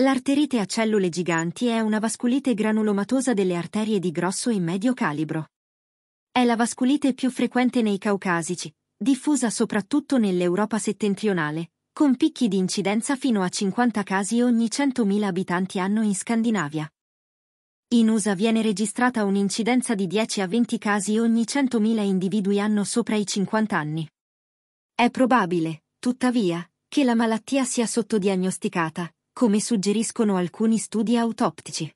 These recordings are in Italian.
L'arterite a cellule giganti è una vasculite granulomatosa delle arterie di grosso e medio calibro. È la vasculite più frequente nei caucasici, diffusa soprattutto nell'Europa settentrionale, con picchi di incidenza fino a 50 casi ogni 100.000 abitanti anno in Scandinavia. In USA viene registrata un'incidenza di 10 a 20 casi ogni 100.000 individui anno sopra i 50 anni. È probabile, tuttavia, che la malattia sia sottodiagnosticata, come suggeriscono alcuni studi autoptici.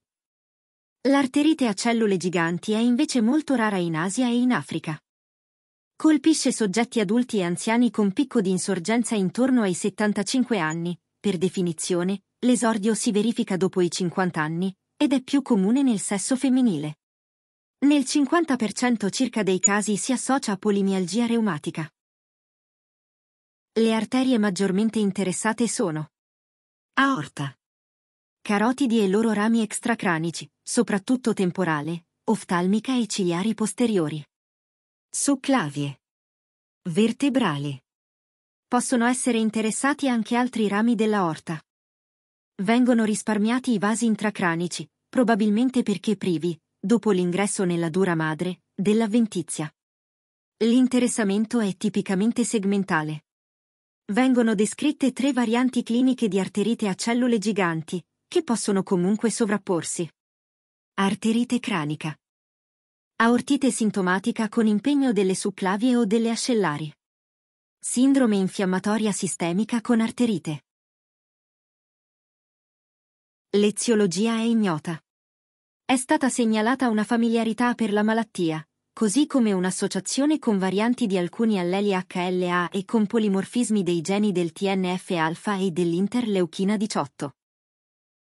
L'arterite a cellule giganti è invece molto rara in Asia e in Africa. Colpisce soggetti adulti e anziani con picco di insorgenza intorno ai 75 anni, per definizione, l'esordio si verifica dopo i 50 anni ed è più comune nel sesso femminile. Nel 50% circa dei casi si associa a polimialgia reumatica. Le arterie maggiormente interessate sono Aorta. Carotidi e loro rami extracranici, soprattutto temporale, oftalmica e ciliari posteriori. Succlavie. Vertebrali. Possono essere interessati anche altri rami dell'aorta. Vengono risparmiati i vasi intracranici, probabilmente perché privi, dopo l'ingresso nella dura madre, dell'avventizia. L'interessamento è tipicamente segmentale. Vengono descritte tre varianti cliniche di arterite a cellule giganti, che possono comunque sovrapporsi. Arterite cranica. Aortite sintomatica con impegno delle supplavie o delle ascellari. Sindrome infiammatoria sistemica con arterite. Leziologia è ignota. È stata segnalata una familiarità per la malattia, così come un'associazione con varianti di alcuni alleli HLA e con polimorfismi dei geni del TNF-alfa e dell'interleuchina 18.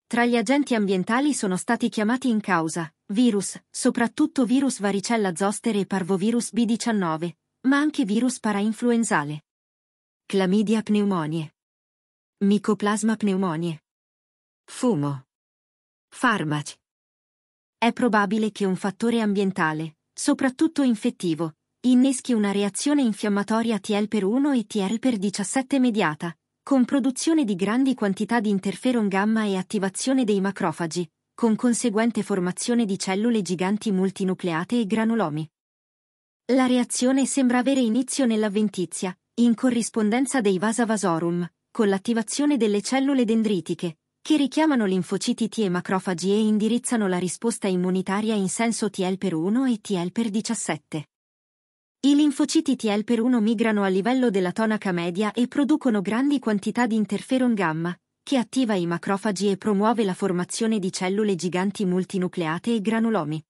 Tra gli agenti ambientali sono stati chiamati in causa virus, soprattutto virus varicella zostere e parvovirus B19, ma anche virus parainfluenzale. Clamidia pneumonie. Micoplasma pneumonie. Fumo. Farmaci. È probabile che un fattore ambientale, soprattutto infettivo, inneschi una reazione infiammatoria Tl per 1 e Tl per 17 mediata, con produzione di grandi quantità di interferon gamma e attivazione dei macrofagi, con conseguente formazione di cellule giganti multinucleate e granulomi. La reazione sembra avere inizio nella ventizia, in corrispondenza dei vasa vasorum, con l'attivazione delle cellule dendritiche, che richiamano linfociti T e macrofagi e indirizzano la risposta immunitaria in senso TL per 1 e TL per 17. I linfociti TL per 1 migrano a livello della tonaca media e producono grandi quantità di interferon gamma, che attiva i macrofagi e promuove la formazione di cellule giganti multinucleate e granulomi.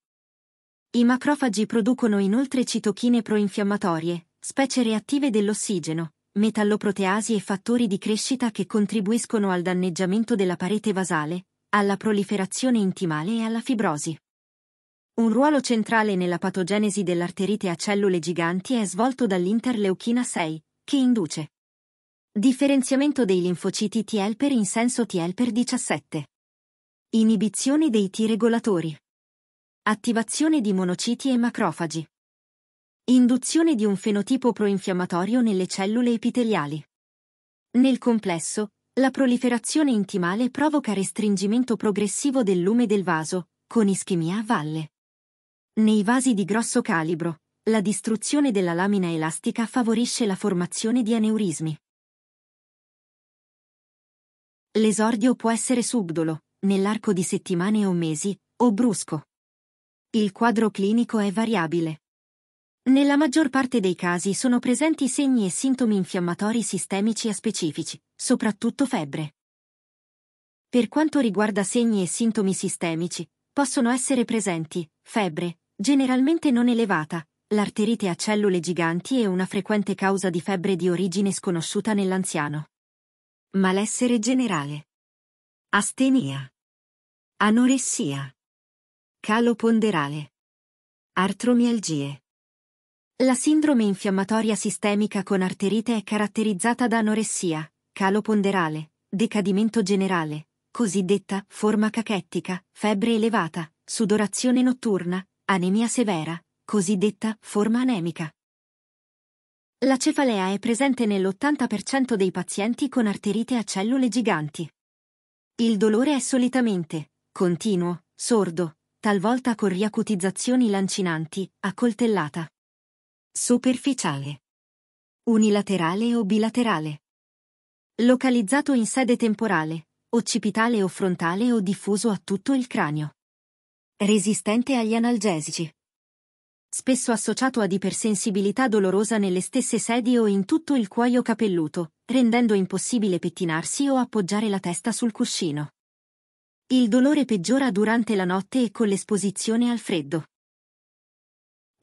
I macrofagi producono inoltre citochine proinfiammatorie, specie reattive dell'ossigeno, metalloproteasi e fattori di crescita che contribuiscono al danneggiamento della parete vasale, alla proliferazione intimale e alla fibrosi. Un ruolo centrale nella patogenesi dell'arterite a cellule giganti è svolto dall'interleuchina 6, che induce differenziamento dei linfociti T helper in senso T helper 17. Inibizione dei T regolatori. Attivazione di monociti e macrofagi. Induzione di un fenotipo proinfiammatorio nelle cellule epiteliali. Nel complesso, la proliferazione intimale provoca restringimento progressivo del lume del vaso, con ischemia a valle. Nei vasi di grosso calibro, la distruzione della lamina elastica favorisce la formazione di aneurismi. L'esordio può essere subdolo, nell'arco di settimane o mesi, o brusco. Il quadro clinico è variabile. Nella maggior parte dei casi sono presenti segni e sintomi infiammatori sistemici e specifici, soprattutto febbre. Per quanto riguarda segni e sintomi sistemici, possono essere presenti febbre, generalmente non elevata, l'arterite a cellule giganti e una frequente causa di febbre di origine sconosciuta nell'anziano. Malessere generale. Astenia. Anoressia. Calo ponderale. Artromialgie. La sindrome infiammatoria sistemica con arterite è caratterizzata da anoressia, calo ponderale, decadimento generale, cosiddetta forma cachettica, febbre elevata, sudorazione notturna, anemia severa, cosiddetta forma anemica. La cefalea è presente nell'80% dei pazienti con arterite a cellule giganti. Il dolore è solitamente continuo, sordo, talvolta con riacutizzazioni lancinanti, accoltellata. Superficiale. Unilaterale o bilaterale. Localizzato in sede temporale, occipitale o frontale o diffuso a tutto il cranio. Resistente agli analgesici. Spesso associato ad ipersensibilità dolorosa nelle stesse sedi o in tutto il cuoio capelluto, rendendo impossibile pettinarsi o appoggiare la testa sul cuscino. Il dolore peggiora durante la notte e con l'esposizione al freddo.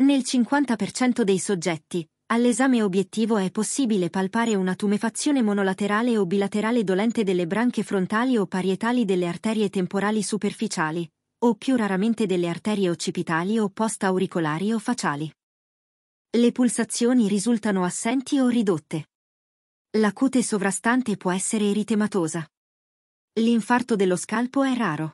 Nel 50% dei soggetti, all'esame obiettivo è possibile palpare una tumefazione monolaterale o bilaterale dolente delle branche frontali o parietali delle arterie temporali superficiali, o più raramente delle arterie occipitali o post-auricolari o faciali. Le pulsazioni risultano assenti o ridotte. La cute sovrastante può essere eritematosa. L'infarto dello scalpo è raro.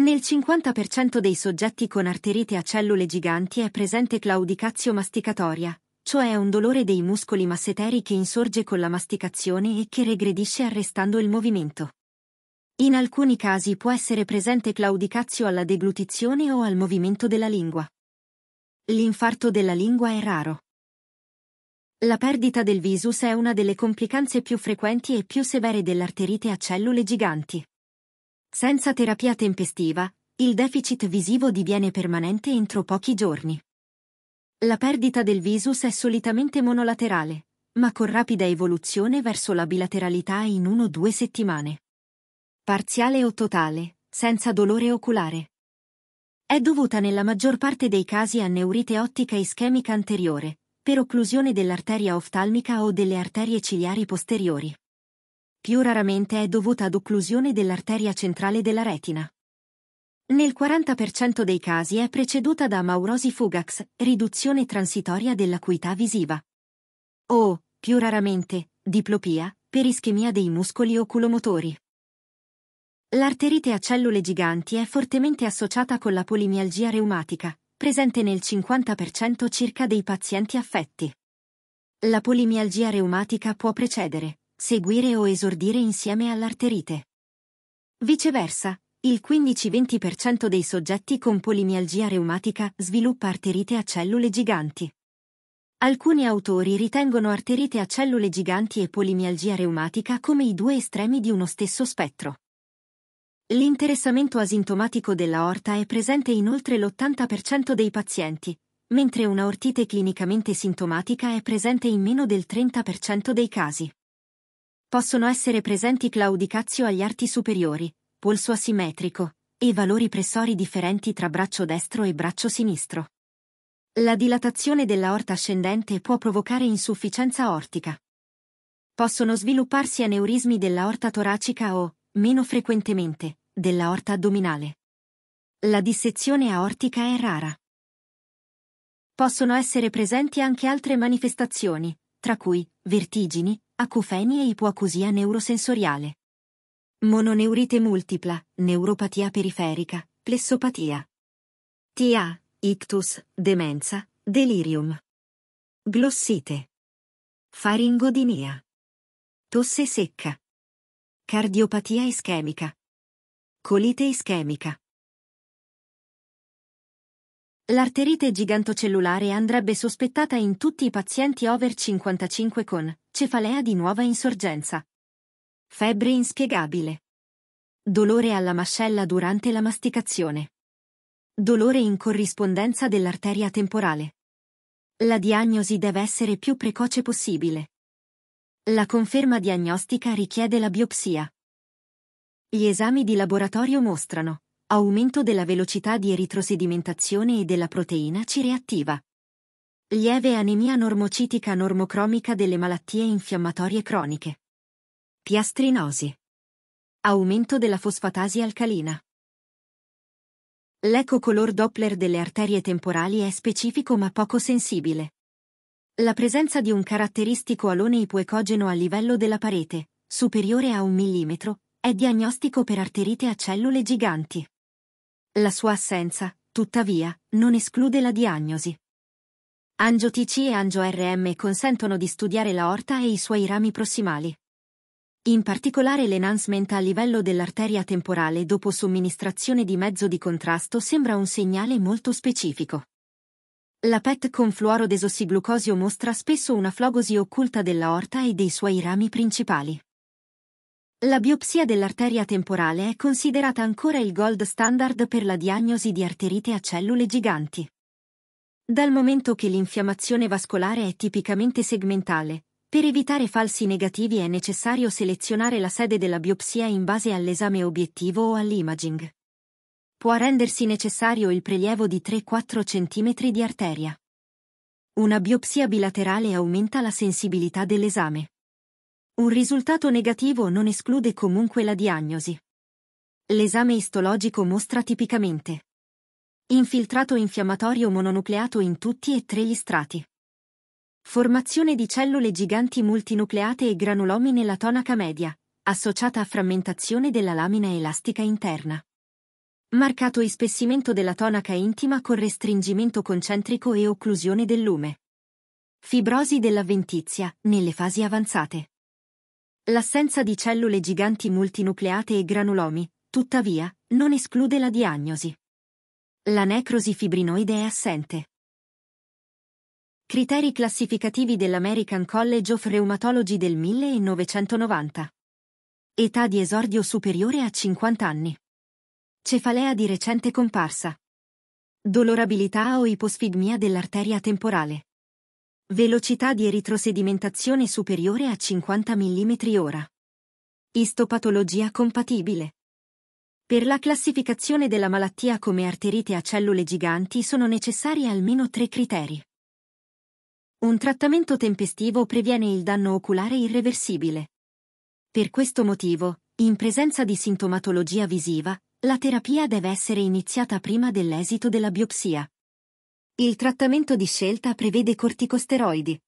Nel 50% dei soggetti con arterite a cellule giganti è presente claudicazio masticatoria, cioè un dolore dei muscoli masseteri che insorge con la masticazione e che regredisce arrestando il movimento. In alcuni casi può essere presente claudicazio alla deglutizione o al movimento della lingua. L'infarto della lingua è raro. La perdita del visus è una delle complicanze più frequenti e più severe dell'arterite a cellule giganti. Senza terapia tempestiva, il deficit visivo diviene permanente entro pochi giorni. La perdita del visus è solitamente monolaterale, ma con rapida evoluzione verso la bilateralità in 1-2 settimane. Parziale o totale, senza dolore oculare. È dovuta nella maggior parte dei casi a neurite ottica ischemica anteriore, per occlusione dell'arteria oftalmica o delle arterie ciliari posteriori più raramente è dovuta ad occlusione dell'arteria centrale della retina. Nel 40% dei casi è preceduta da maurosi fugax, riduzione transitoria dell'acuità visiva. O, più raramente, diplopia, per ischemia dei muscoli oculomotori. L'arterite a cellule giganti è fortemente associata con la polimialgia reumatica, presente nel 50% circa dei pazienti affetti. La polimialgia reumatica può precedere, seguire o esordire insieme all'arterite. Viceversa, il 15-20% dei soggetti con polimialgia reumatica sviluppa arterite a cellule giganti. Alcuni autori ritengono arterite a cellule giganti e polimialgia reumatica come i due estremi di uno stesso spettro. L'interessamento asintomatico della aorta è presente in oltre l'80% dei pazienti, mentre una ortite clinicamente sintomatica è presente in meno del 30% dei casi possono essere presenti claudicazio agli arti superiori, polso asimmetrico, e valori pressori differenti tra braccio destro e braccio sinistro. La dilatazione dell'aorta ascendente può provocare insufficienza ortica. Possono svilupparsi aneurismi dell'aorta toracica o, meno frequentemente, dell'aorta addominale. La dissezione aortica è rara. Possono essere presenti anche altre manifestazioni, tra cui vertigini, acufeni e ipoacusia neurosensoriale. Mononeurite multipla, neuropatia periferica, plessopatia. TA, ictus, demenza, delirium. Glossite. Faringodinia. Tosse secca. Cardiopatia ischemica. Colite ischemica. L'arterite gigantocellulare andrebbe sospettata in tutti i pazienti over 55 con cefalea di nuova insorgenza. Febbre inspiegabile. Dolore alla mascella durante la masticazione. Dolore in corrispondenza dell'arteria temporale. La diagnosi deve essere più precoce possibile. La conferma diagnostica richiede la biopsia. Gli esami di laboratorio mostrano aumento della velocità di eritrosedimentazione e della proteina C reattiva. Lieve anemia normocitica normocromica delle malattie infiammatorie croniche. Piastrinosi. Aumento della fosfatasi alcalina. L'eco color Doppler delle arterie temporali è specifico ma poco sensibile. La presenza di un caratteristico alone ipoecogeno a livello della parete, superiore a un millimetro, è diagnostico per arterite a cellule giganti. La sua assenza, tuttavia, non esclude la diagnosi. Angio-TC e Angio-RM consentono di studiare l'aorta e i suoi rami prossimali. In particolare l'enhancement a livello dell'arteria temporale dopo somministrazione di mezzo di contrasto sembra un segnale molto specifico. La PET con fluoro desossiglutosio mostra spesso una flogosi occulta dell'aorta e dei suoi rami principali. La biopsia dell'arteria temporale è considerata ancora il gold standard per la diagnosi di arterite a cellule giganti. Dal momento che l'infiammazione vascolare è tipicamente segmentale, per evitare falsi negativi è necessario selezionare la sede della biopsia in base all'esame obiettivo o all'imaging. Può rendersi necessario il prelievo di 3-4 cm di arteria. Una biopsia bilaterale aumenta la sensibilità dell'esame. Un risultato negativo non esclude comunque la diagnosi. L'esame istologico mostra tipicamente infiltrato infiammatorio mononucleato in tutti e tre gli strati. Formazione di cellule giganti multinucleate e granulomi nella tonaca media, associata a frammentazione della lamina elastica interna. Marcato ispessimento della tonaca intima con restringimento concentrico e occlusione del lume. Fibrosi dell'avventizia, nelle fasi avanzate. L'assenza di cellule giganti multinucleate e granulomi, tuttavia, non esclude la diagnosi. La necrosi fibrinoide è assente. Criteri classificativi dell'American College of Rheumatology del 1990. Età di esordio superiore a 50 anni. Cefalea di recente comparsa. Dolorabilità o iposfigmia dell'arteria temporale. Velocità di eritrosedimentazione superiore a 50 mm ora. Istopatologia compatibile. Per la classificazione della malattia come arterite a cellule giganti sono necessari almeno tre criteri. Un trattamento tempestivo previene il danno oculare irreversibile. Per questo motivo, in presenza di sintomatologia visiva, la terapia deve essere iniziata prima dell'esito della biopsia, il trattamento di scelta prevede corticosteroidi.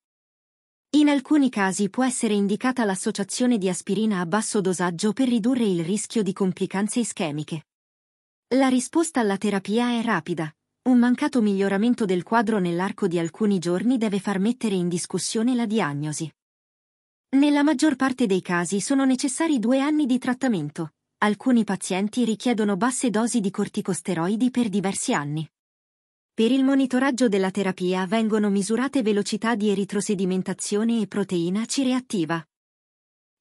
In alcuni casi può essere indicata l'associazione di aspirina a basso dosaggio per ridurre il rischio di complicanze ischemiche. La risposta alla terapia è rapida. Un mancato miglioramento del quadro nell'arco di alcuni giorni deve far mettere in discussione la diagnosi. Nella maggior parte dei casi sono necessari due anni di trattamento. Alcuni pazienti richiedono basse dosi di corticosteroidi per diversi anni. Per il monitoraggio della terapia vengono misurate velocità di eritrosedimentazione e proteina C reattiva.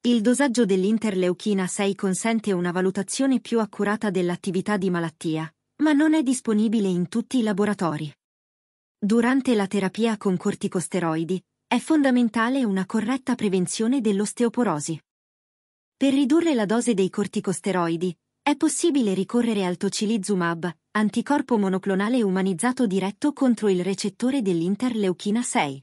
Il dosaggio dell'interleuchina 6 consente una valutazione più accurata dell'attività di malattia, ma non è disponibile in tutti i laboratori. Durante la terapia con corticosteroidi, è fondamentale una corretta prevenzione dell'osteoporosi. Per ridurre la dose dei corticosteroidi, è possibile ricorrere al tocilizumab, anticorpo monoclonale umanizzato diretto contro il recettore dell'interleuchina 6.